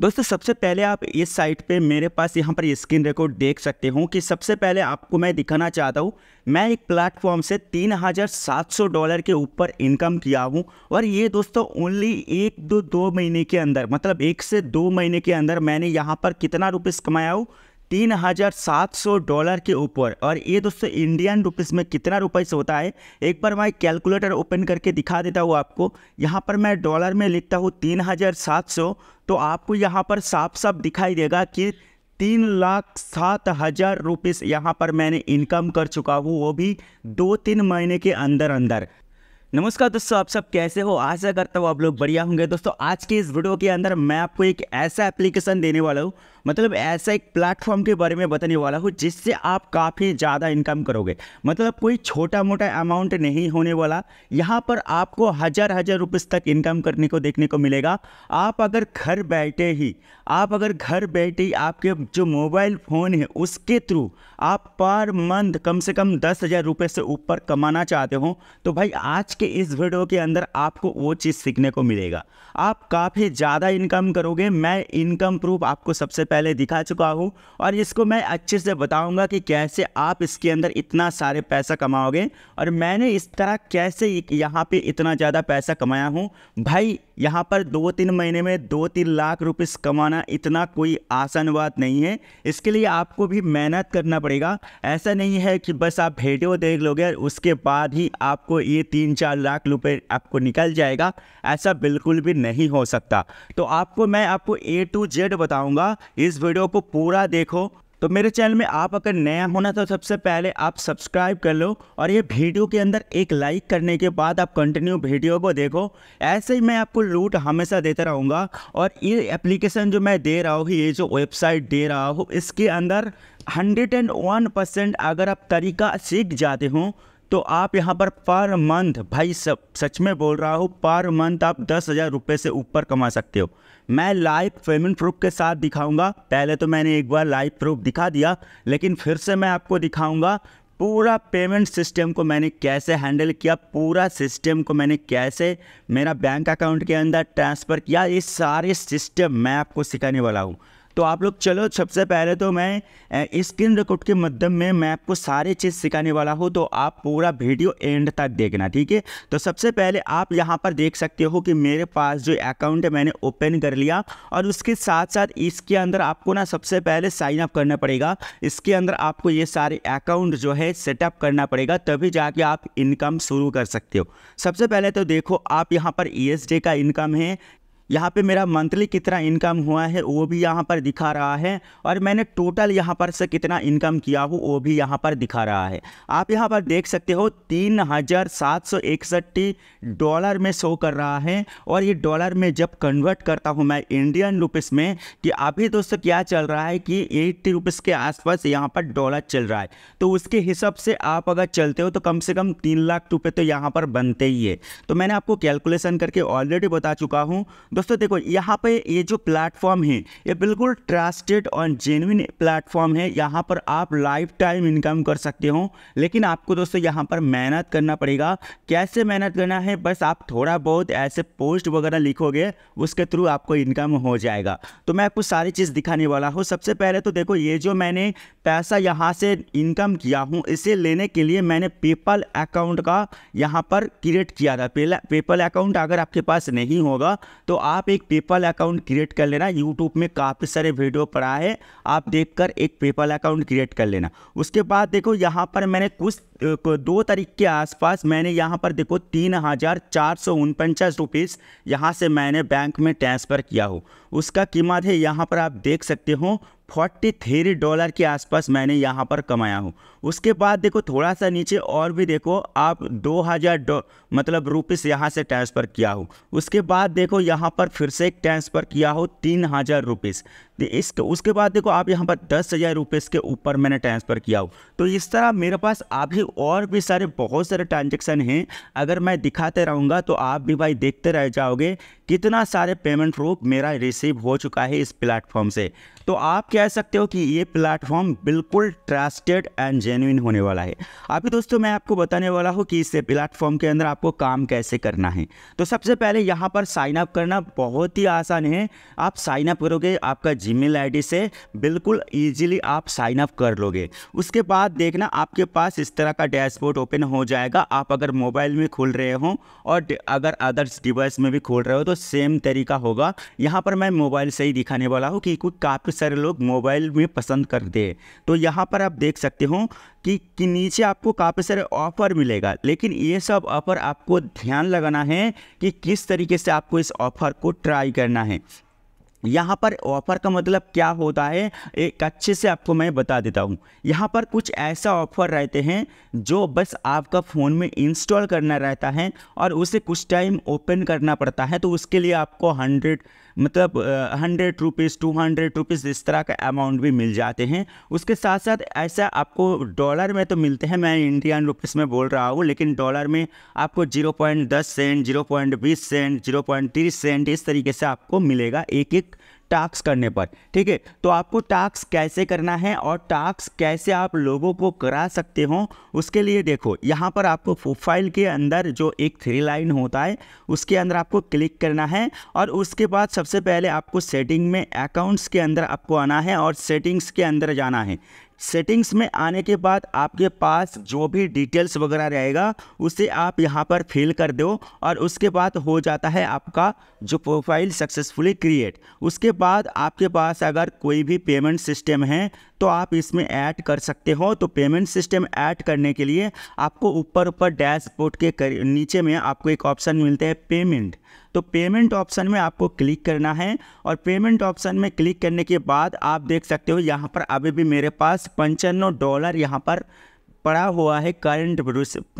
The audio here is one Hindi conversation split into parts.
दोस्तों सबसे पहले आप इस साइट पे मेरे पास यहाँ पर स्क्रीन रिकॉर्ड देख सकते हो कि सबसे पहले आपको मैं दिखाना चाहता हूँ मैं एक प्लेटफॉर्म से 3,700 डॉलर के ऊपर इनकम किया हूँ और ये दोस्तों ओनली एक दो दो महीने के अंदर मतलब एक से दो महीने के अंदर मैंने यहाँ पर कितना रुपीस कमाया हूँ तीन हज़ार सात सौ डॉलर के ऊपर और ये दोस्तों इंडियन रुपीस में कितना रुपये से होता है एक बार मैं कैलकुलेटर ओपन करके दिखा देता हूँ आपको यहाँ पर मैं डॉलर में लिखता हूँ तीन हज़ार सात सौ तो आपको यहाँ पर साफ साफ दिखाई देगा कि तीन लाख सात हज़ार रुपीज़ यहाँ पर मैंने इनकम कर चुका हूँ वो भी दो तीन महीने के अंदर अंदर नमस्कार दोस्तों आप सब कैसे हो आशा करता हूँ आप लोग बढ़िया होंगे दोस्तों आज के इस वीडियो के अंदर मैं आपको एक ऐसा एप्लीकेशन देने वाला हूँ मतलब ऐसा एक प्लेटफॉर्म के बारे में बताने वाला हूँ जिससे आप काफ़ी ज़्यादा इनकम करोगे मतलब कोई छोटा मोटा अमाउंट नहीं होने वाला यहाँ पर आपको हज़ार हज़ार रुपये तक इनकम करने को देखने को मिलेगा आप अगर घर बैठे ही आप अगर घर बैठे ही आपके जो मोबाइल फ़ोन है उसके थ्रू आप पर मंथ कम से कम दस हज़ार रुपये से ऊपर कमाना चाहते हो तो भाई आज के इस वीडियो के अंदर आपको वो चीज़ सीखने को मिलेगा आप काफ़ी ज़्यादा इनकम करोगे मैं इनकम प्रूफ आपको सबसे पहले पहले दिखा चुका हूँ और इसको मैं अच्छे से बताऊँगा कि कैसे आप इसके अंदर इतना सारे पैसा कमाओगे और मैंने इस तरह कैसे यहाँ पे इतना ज़्यादा पैसा कमाया हूँ भाई यहाँ पर दो तीन महीने में दो तीन लाख रुपये कमाना इतना कोई आसान बात नहीं है इसके लिए आपको भी मेहनत करना पड़ेगा ऐसा नहीं है कि बस आप वीडियो देख लोगे और उसके बाद ही आपको ये तीन चार लाख रुपये आपको निकल जाएगा ऐसा बिल्कुल भी नहीं हो सकता तो आपको मैं आपको ए टू जेड बताऊँगा इस वीडियो को पूरा देखो तो मेरे चैनल में आप अगर नया होना तो सबसे पहले आप सब्सक्राइब कर लो और ये वीडियो के अंदर एक लाइक करने के बाद आप कंटिन्यू वीडियो को देखो ऐसे ही मैं आपको लूट हमेशा देता रहूँगा और ये एप्लीकेशन जो मैं दे रहा हूँ ये जो वेबसाइट दे रहा हूँ इसके अंदर 101 परसेंट अगर आप तरीका सीख जाते हो तो आप यहाँ पर पर मंथ भाई सब सच में बोल रहा हूँ पर मंथ आप दस हज़ार रुपये से ऊपर कमा सकते हो मैं लाइव पेमेंट प्रूफ के साथ दिखाऊंगा पहले तो मैंने एक बार लाइव प्रूफ दिखा दिया लेकिन फिर से मैं आपको दिखाऊंगा पूरा पेमेंट सिस्टम को मैंने कैसे हैंडल किया पूरा सिस्टम को मैंने कैसे मेरा बैंक अकाउंट के अंदर ट्रांसफ़र किया ये सारे सिस्टम मैं आपको सिखाने वाला हूँ तो आप लोग चलो सबसे पहले तो मैं स्क्रीन रिकॉर्ड के माध्यम में मैं आपको सारे चीज़ सिखाने वाला हूँ तो आप पूरा वीडियो एंड तक देखना ठीक है तो सबसे पहले आप यहाँ पर देख सकते हो कि मेरे पास जो अकाउंट है मैंने ओपन कर लिया और उसके साथ साथ इसके अंदर आपको ना सबसे पहले साइन अप करना पड़ेगा इसके अंदर आपको ये सारे अकाउंट जो है सेटअप करना पड़ेगा तभी जाके आप इनकम शुरू कर सकते हो सबसे पहले तो देखो आप यहाँ पर ई e का इनकम है यहाँ पे मेरा मंथली कितना इनकम हुआ है वो भी यहाँ पर दिखा रहा है और मैंने टोटल यहाँ पर से कितना इनकम किया हो वो भी यहाँ पर दिखा रहा है आप यहाँ पर देख सकते हो तीन हज़ार सात सौ इकसठ डॉलर में शो कर रहा है और ये डॉलर में जब कन्वर्ट करता हूँ मैं इंडियन रुपीज़ में कि अभी दोस्तों क्या चल रहा है कि एट्टी रुपीज़ के आसपास यहाँ पर डॉलर चल रहा है तो उसके हिसाब से आप अगर चलते हो तो कम से कम तीन लाख रुपये तो यहाँ पर बनते ही है तो मैंने आपको कैलकुलेसन करके ऑलरेडी बता चुका हूँ दोस्तों देखो यहाँ पे ये जो प्लेटफॉर्म है ये बिल्कुल ट्रस्टेड और जेनविन प्लेटफॉर्म है यहाँ पर आप लाइफ टाइम इनकम कर सकते हो लेकिन आपको दोस्तों यहाँ पर मेहनत करना पड़ेगा कैसे मेहनत करना है बस आप थोड़ा बहुत ऐसे पोस्ट वगैरह लिखोगे उसके थ्रू आपको इनकम हो जाएगा तो मैं आपको सारी चीज़ दिखाने वाला हूँ सबसे पहले तो देखो ये जो मैंने पैसा यहाँ से इनकम किया हूँ इसे लेने के लिए मैंने पेपल अकाउंट का यहाँ पर क्रिएट किया था पेपल अकाउंट अगर आपके पास नहीं होगा तो आप एक पेपल अकाउंट क्रिएट कर लेना यूट्यूब में काफ़ी सारे वीडियो पड़ा है आप देखकर एक पेपल अकाउंट क्रिएट कर लेना उसके बाद देखो यहाँ पर मैंने कुछ दो तारीख के आसपास मैंने यहाँ पर देखो तीन हज़ार चार सौ उनपचास रुपीज़ यहाँ से मैंने बैंक में ट्रांसफ़र किया हो उसका कीमत है यहाँ पर आप देख सकते हो फोर्टी थ्री डॉलर के आसपास मैंने यहाँ पर कमाया हूँ उसके बाद देखो थोड़ा सा नीचे और भी देखो आप दो हज़ार मतलब रुपीस यहाँ से ट्रांसफ़र किया हो उसके बाद देखो यहाँ पर फिर से ट्रांसफ़र किया हो तीन हज़ार रुपीस इसके उसके बाद देखो आप यहाँ पर दस हज़ार रुपये इसके ऊपर मैंने ट्रांसफ़र किया हो तो इस तरह मेरे पास अभी और भी सारे बहुत सारे ट्रांजेक्शन हैं अगर मैं दिखाते रहूँगा तो आप भी भाई देखते रह जाओगे कितना सारे पेमेंट प्रूफ मेरा रिसीव हो चुका है इस प्लेटफॉर्म से तो आप कह सकते हो कि ये प्लेटफॉर्म बिल्कुल ट्रस्टेड एंड जेन्यून होने वाला है अभी दोस्तों मैं आपको बताने वाला हूँ कि इस प्लेटफॉर्म के अंदर आपको काम कैसे करना है तो सबसे पहले यहाँ पर साइनअप करना बहुत ही आसान है आप साइनअप करोगे आपका जीमेल आईडी से बिल्कुल ईजिली आप साइन अप कर लोगे उसके बाद देखना आपके पास इस तरह का डैशबोर्ड ओपन हो जाएगा आप अगर मोबाइल में खोल रहे हो और अगर अदर्स डिवाइस में भी खोल रहे हो तो सेम तरीका होगा यहाँ पर मैं मोबाइल से ही दिखाने वाला हूँ कि काफ़ी सारे लोग मोबाइल में पसंद करते हैं तो यहाँ पर आप देख सकते हो कि, कि नीचे आपको काफ़ी सारे ऑफ़र मिलेगा लेकिन ये सब ऑफ़र आपको ध्यान लगाना है कि किस तरीके से आपको इस ऑफ़र को ट्राई करना है यहाँ पर ऑफ़र का मतलब क्या होता है एक अच्छे से आपको मैं बता देता हूँ यहाँ पर कुछ ऐसा ऑफ़र रहते हैं जो बस आपका फ़ोन में इंस्टॉल करना रहता है और उसे कुछ टाइम ओपन करना पड़ता है तो उसके लिए आपको हंड्रेड मतलब hundred rupees two hundred rupees इस तरह का अमाउंट भी मिल जाते हैं उसके साथ साथ ऐसा आपको डॉलर में तो मिलते हैं मैं इंडियन रुपीज़ में बोल रहा हूँ लेकिन डॉलर में आपको जीरो पॉइंट दस सेंट जीरो पॉइंट बीस सेंट जीरो पॉइंट तीस सेंट इस तरीके से आपको मिलेगा एक एक टास्क करने पर ठीक है तो आपको टास्क कैसे करना है और टास्क कैसे आप लोगों को करा सकते हो उसके लिए देखो यहाँ पर आपको प्रोफाइल के अंदर जो एक थ्री लाइन होता है उसके अंदर आपको क्लिक करना है और उसके बाद सबसे पहले आपको सेटिंग में अकाउंट्स के अंदर आपको आना है और सेटिंग्स के अंदर जाना है सेटिंग्स में आने के बाद आपके पास जो भी डिटेल्स वगैरह रहेगा उसे आप यहाँ पर फिल कर दो और उसके बाद हो जाता है आपका जो प्रोफाइल सक्सेसफुली क्रिएट उसके बाद आपके पास अगर कोई भी पेमेंट सिस्टम है तो आप इसमें ऐड कर सकते हो तो पेमेंट सिस्टम ऐड करने के लिए आपको ऊपर ऊपर डैशबोर्ड के नीचे में आपको एक ऑप्शन मिलता है पेमेंट तो पेमेंट ऑप्शन में आपको क्लिक करना है और पेमेंट ऑप्शन में क्लिक करने के बाद आप देख सकते हो यहाँ पर अभी भी मेरे पास पंचानवे डॉलर यहाँ पर पड़ा हुआ है करंट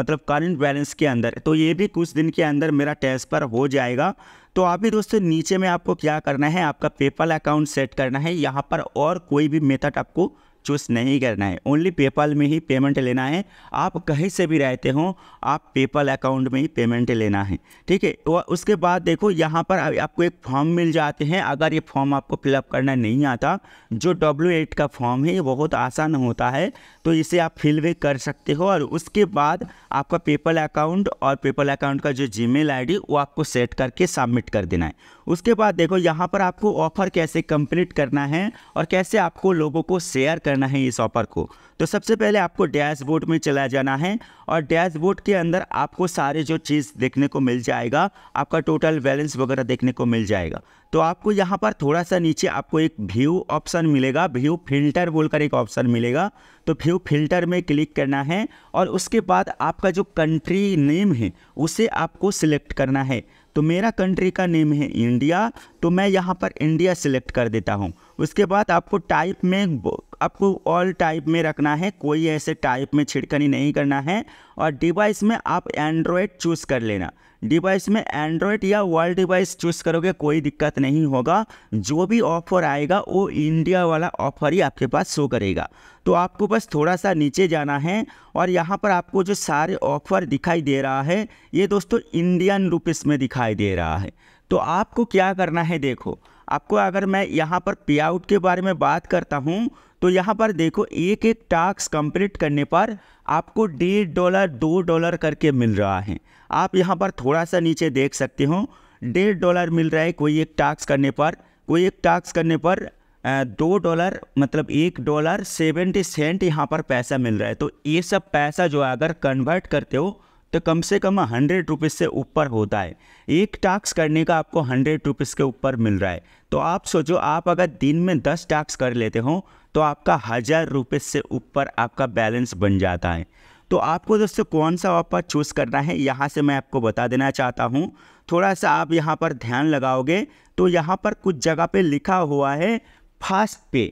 मतलब करंट बैलेंस के अंदर तो ये भी कुछ दिन के अंदर मेरा ट्रांसफ़र हो जाएगा तो अभी दोस्तों नीचे में आपको क्या करना है आपका पेपल अकाउंट सेट करना है यहाँ पर और कोई भी मेथड आपको चूज नहीं करना है ओनली पेपल में ही पेमेंट लेना है आप कहीं से भी रहते हो आप पेपल अकाउंट में ही पेमेंट लेना है ठीक है उसके बाद देखो यहाँ पर आपको एक फॉर्म मिल जाते हैं अगर ये फॉर्म आपको फिलअप करना नहीं आता जो डब्ल्यू एट का फॉर्म है ये बहुत आसान होता है तो इसे आप फिल भी कर सकते हो और उसके बाद आपका पेपल अकाउंट और पेपल अकाउंट का जो जी मेल वो आपको सेट करके सबमिट कर देना है उसके बाद देखो यहाँ पर आपको ऑफ़र कैसे कंप्लीट करना है और कैसे आपको लोगों को शेयर करना है इस ऑफ़र को तो सबसे पहले आपको डैशबोर्ड में चला जाना है और डैशबोर्ड के अंदर आपको सारे जो चीज़ देखने को मिल जाएगा आपका टोटल बैलेंस वगैरह देखने को मिल जाएगा तो आपको यहाँ पर थोड़ा सा नीचे आपको एक व्यू ऑप्शन मिलेगा व्यू फिल्टर बोलकर एक ऑप्शन मिलेगा तो व्यू फिल्टर में क्लिक करना है और उसके बाद आपका जो कंट्री नेम है उसे आपको सिलेक्ट करना है तो मेरा कंट्री का नेम है इंडिया तो मैं यहाँ पर इंडिया सेलेक्ट कर देता हूँ उसके बाद आपको टाइप में आपको ऑल टाइप में रखना है कोई ऐसे टाइप में छिड़कनी नहीं करना है और डिवाइस में आप एंड्रॉयड चूज़ कर लेना डिवाइस में एंड्रॉयड या वर्ल्ड डिवाइस चूज़ करोगे कोई दिक्कत नहीं होगा जो भी ऑफर आएगा वो इंडिया वाला ऑफर ही आपके पास शो करेगा तो आपको बस थोड़ा सा नीचे जाना है और यहाँ पर आपको जो सारे ऑफर दिखाई दे रहा है ये दोस्तों इंडियन रुपीस में दिखाई दे रहा है तो आपको क्या करना है देखो आपको अगर मैं यहाँ पर पे आउट के बारे में बात करता हूँ तो यहाँ पर देखो एक एक टास्क कंप्लीट करने पर आपको डेढ़ डॉलर दो डॉलर करके मिल रहा है आप यहाँ पर थोड़ा सा नीचे देख सकते हो डेढ़ डॉलर मिल रहा है कोई एक टास्क करने पर कोई एक टास्क करने पर दो डॉलर मतलब एक डॉलर सेवेंटी सेंट यहाँ पर पैसा मिल रहा है तो ये सब पैसा जो है अगर कन्वर्ट करते हो तो कम से कम हंड्रेड रुपीज़ से ऊपर होता है एक टास्क करने का आपको हंड्रेड रुपीज़ के ऊपर मिल रहा है तो आप सोचो आप अगर दिन में दस टास्क कर लेते हो तो आपका हज़ार रुपये से ऊपर आपका बैलेंस बन जाता है तो आपको दोस्तों कौन सा ऑफर चूज़ करना है यहाँ से मैं आपको बता देना चाहता हूँ थोड़ा सा आप यहाँ पर ध्यान लगाओगे तो यहाँ पर कुछ जगह पे लिखा हुआ है फास्ट पे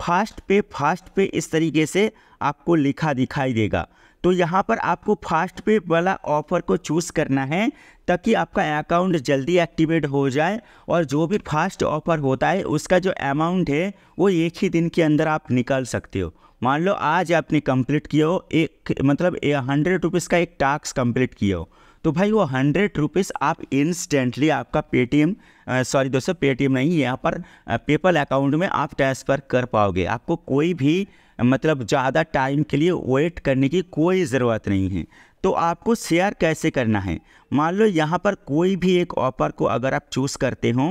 फास्ट पे फास्ट पे इस तरीके से आपको लिखा दिखाई देगा तो यहाँ पर आपको फास्ट पे वाला ऑफ़र को चूज़ करना है ताकि आपका अकाउंट जल्दी एक्टिवेट हो जाए और जो भी फास्ट ऑफ़र होता है उसका जो अमाउंट है वो एक ही दिन के अंदर आप निकाल सकते हो मान लो आज आपने कंप्लीट किया हो एक मतलब हंड्रेड रुपीज़ का एक टास्क कंप्लीट किया हो तो भाई वो हंड्रेड रुपीज़ आप इंस्टेंटली आपका पेटीएम सॉरी दोस्तों पेटीएम नहीं यहाँ पर पेपल अकाउंट में आप ट्रांसफ़र कर पाओगे आपको कोई भी मतलब ज़्यादा टाइम के लिए वेट करने की कोई ज़रूरत नहीं है तो आपको शेयर कैसे करना है मान लो यहाँ पर कोई भी एक ऑफर को अगर आप चूज़ करते हो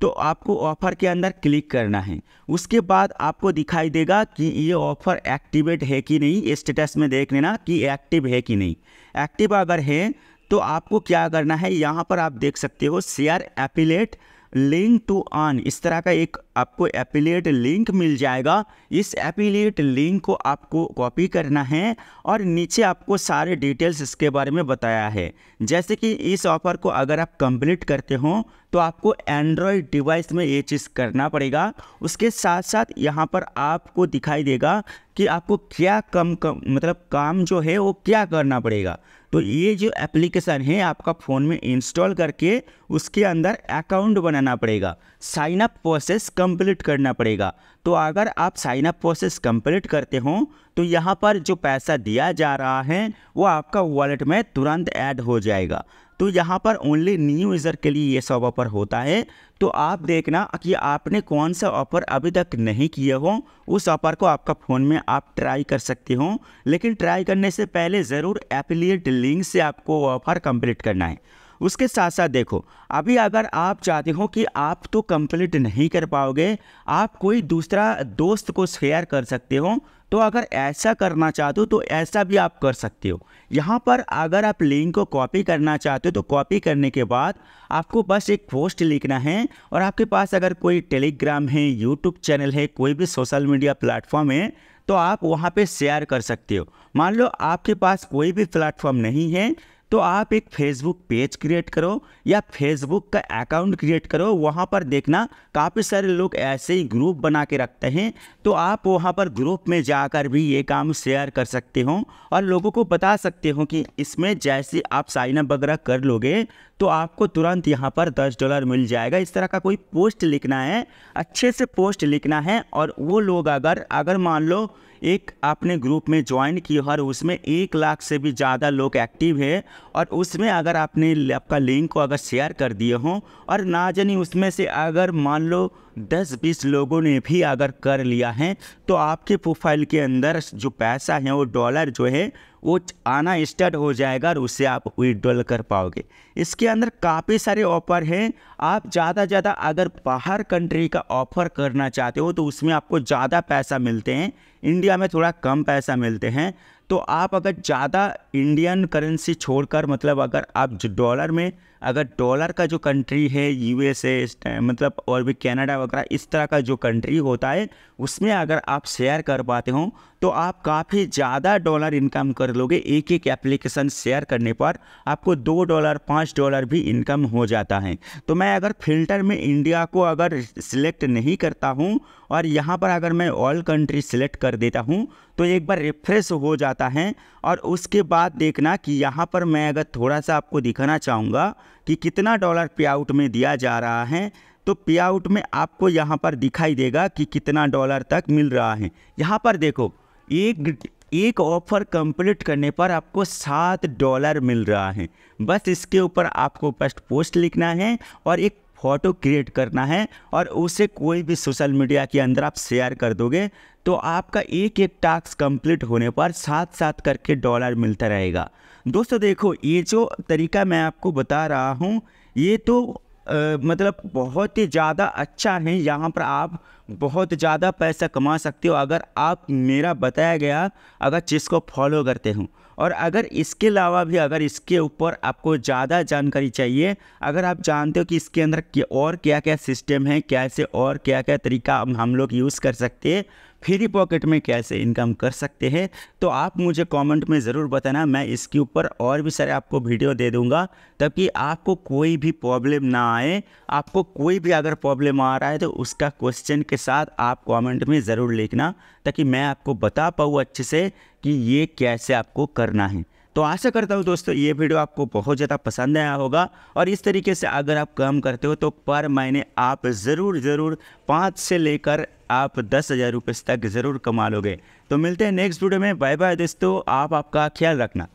तो आपको ऑफ़र के अंदर क्लिक करना है उसके बाद आपको दिखाई देगा कि ये ऑफ़र एक्टिवेट है कि नहीं स्टेटस में देख लेना कि एक्टिव है कि नहीं एक्टिव अगर है तो आपको क्या करना है यहाँ पर आप देख सकते हो share affiliate link to earn इस तरह का एक आपको एपिलेट लिंक मिल जाएगा इस एपिलेट लिंक को आपको कॉपी करना है और नीचे आपको सारे डिटेल्स इसके बारे में बताया है जैसे कि इस ऑफ़र को अगर आप कंप्लीट करते हो तो आपको एंड्रॉयड डिवाइस में ये चीज़ करना पड़ेगा उसके साथ साथ यहाँ पर आपको दिखाई देगा कि आपको क्या कम, कम मतलब काम जो है वो क्या करना पड़ेगा तो ये जो एप्लीकेशन है आपका फ़ोन में इंस्टॉल करके उसके अंदर अकाउंट बनाना पड़ेगा साइन अप प्रोसेस कंप्लीट करना पड़ेगा तो अगर आप साइन अप प्रोसेस कंप्लीट करते हो तो यहाँ पर जो पैसा दिया जा रहा है वो आपका वॉलेट में तुरंत ऐड हो जाएगा तो यहाँ पर ओनली न्यू यूज़र के लिए ये सब ऑफर होता है तो आप देखना कि आपने कौन सा ऑफर अभी तक नहीं किए हो उस ऑफर को आपका फ़ोन में आप ट्राई कर सकते हो लेकिन ट्राई करने से पहले ज़रूर एफिलिएट लिंक से आपको ऑफर कंप्लीट करना है उसके साथ साथ देखो अभी अगर आप चाहते हो कि आप तो कंप्लीट नहीं कर पाओगे आप कोई दूसरा दोस्त को शेयर कर सकते हो तो अगर ऐसा करना चाहते हो तो ऐसा भी आप कर सकते हो यहाँ पर अगर आप लिंक को कॉपी करना चाहते हो तो कॉपी करने के बाद आपको बस एक पोस्ट लिखना है और आपके पास अगर कोई टेलीग्राम है यूट्यूब चैनल है कोई भी सोशल मीडिया प्लेटफॉर्म है तो आप वहाँ पे शेयर कर सकते हो मान लो आपके पास कोई भी प्लेटफॉर्म नहीं है तो आप एक फेसबुक पेज क्रिएट करो या फेसबुक का अकाउंट क्रिएट करो वहाँ पर देखना काफ़ी सारे लोग ऐसे ही ग्रुप बना के रखते हैं तो आप वहाँ पर ग्रुप में जाकर भी ये काम शेयर कर सकते हो और लोगों को बता सकते हो कि इसमें जैसे आप साइनअप वगैरह कर लोगे तो आपको तुरंत यहाँ पर दस डॉलर मिल जाएगा इस तरह का कोई पोस्ट लिखना है अच्छे से पोस्ट लिखना है और वो लोग अगर अगर मान लो एक आपने ग्रुप में ज्वाइन किया और उसमें एक लाख से भी ज़्यादा लोग एक्टिव है और उसमें अगर आपने आपका लिंक को अगर शेयर कर दिए हों और ना जानी उसमें से अगर मान लो दस बीस लोगों ने भी अगर कर लिया है तो आपके प्रोफाइल के अंदर जो पैसा है वो डॉलर जो है वो आना स्टार्ट हो जाएगा और उससे आप विड्रॉल कर पाओगे इसके अंदर काफ़ी सारे ऑफर हैं आप ज़्यादा ज़्यादा अगर बाहर कंट्री का ऑफर करना चाहते हो तो उसमें आपको ज़्यादा पैसा मिलते हैं इंडिया में थोड़ा कम पैसा मिलते हैं तो आप अगर ज़्यादा इंडियन करेंसी छोड़कर मतलब अगर आप डॉलर में अगर डॉलर का जो कंट्री है यूएसए मतलब और भी कनाडा वगैरह इस तरह का जो कंट्री होता है उसमें अगर आप शेयर कर पाते हो तो आप काफ़ी ज़्यादा डॉलर इनकम कर लोगे एक एक एप्लीकेशन शेयर करने पर आपको दो डॉलर पाँच डॉलर भी इनकम हो जाता है तो मैं अगर फिल्टर में इंडिया को अगर सिलेक्ट नहीं करता हूँ और यहाँ पर अगर मैं ऑल कंट्री सिलेक्ट कर देता हूँ तो एक बार रिफ्रेश हो जाता है और उसके बाद देखना कि यहाँ पर मैं अगर थोड़ा सा आपको दिखाना चाहूँगा कि कितना डॉलर पे आउट में दिया जा रहा है तो पे आउट में आपको यहाँ पर दिखाई देगा कि कितना डॉलर तक मिल रहा है यहाँ पर देखो एक एक ऑफ़र कंप्लीट करने पर आपको सात डॉलर मिल रहा है बस इसके ऊपर आपको फर्स्ट पोस्ट लिखना है और एक फ़ोटो क्रिएट करना है और उसे कोई भी सोशल मीडिया के अंदर आप शेयर कर दोगे तो आपका एक एक टास्क कंप्लीट होने पर साथ साथ करके डॉलर मिलता रहेगा दोस्तों देखो ये जो तरीका मैं आपको बता रहा हूँ ये तो आ, मतलब बहुत ही ज़्यादा अच्छा है यहाँ पर आप बहुत ज़्यादा पैसा कमा सकते हो अगर आप मेरा बताया गया अगर चीज़ को फॉलो करते हो और अगर इसके अलावा भी अगर इसके ऊपर आपको ज़्यादा जानकारी चाहिए अगर आप जानते हो कि इसके अंदर और क्या क्या सिस्टम है कैसे और क्या क्या तरीका हम लोग यूज़ कर सकते हैं फ्री पॉकेट में कैसे इनकम कर सकते हैं तो आप मुझे कमेंट में ज़रूर बताना मैं इसके ऊपर और भी सारे आपको वीडियो दे दूंगा ताकि आपको कोई भी प्रॉब्लम ना आए आपको कोई भी अगर प्रॉब्लम आ रहा है तो उसका क्वेश्चन के साथ आप कमेंट में ज़रूर लिखना ताकि मैं आपको बता पाऊँ अच्छे से कि ये कैसे आपको करना है तो आशा करता हूँ दोस्तों ये वीडियो आपको बहुत ज़्यादा पसंद आया होगा और इस तरीके से अगर आप काम करते हो तो पर महीने आप ज़रूर ज़रूर पाँच से लेकर आप दस हज़ार रुपये तक ज़रूर कमा लोगे तो मिलते हैं नेक्स्ट वीडियो में बाय बाय दोस्तों आप आपका ख्याल रखना